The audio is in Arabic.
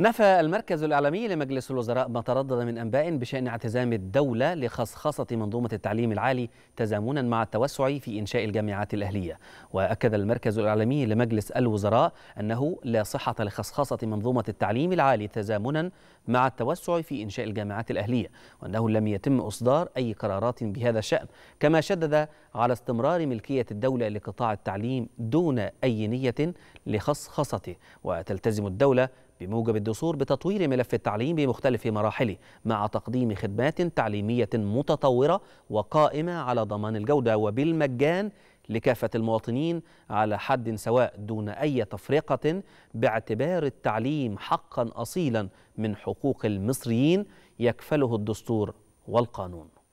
نفى المركز الإعلامي لمجلس الوزراء ما تردد من أنباء بشأن اعتزام الدولة لخصخصة منظومة التعليم العالي تزامنا مع التوسع في إنشاء الجامعات الأهلية وأكد المركز الإعلامي لمجلس الوزراء أنه لا صحة لخصخصة منظومة التعليم العالي تزامنا مع التوسع في إنشاء الجامعات الأهلية وأنه لم يتم إصدار أي قرارات بهذا الشأن كما شدد على استمرار ملكية الدولة لقطاع التعليم دون أي نية لخصخصته وتلتزم الدولة بموجب الدستور بتطوير ملف التعليم بمختلف مراحله مع تقديم خدمات تعليمية متطورة وقائمة على ضمان الجودة وبالمجان لكافة المواطنين على حد سواء دون أي تفرقة باعتبار التعليم حقا أصيلا من حقوق المصريين يكفله الدستور والقانون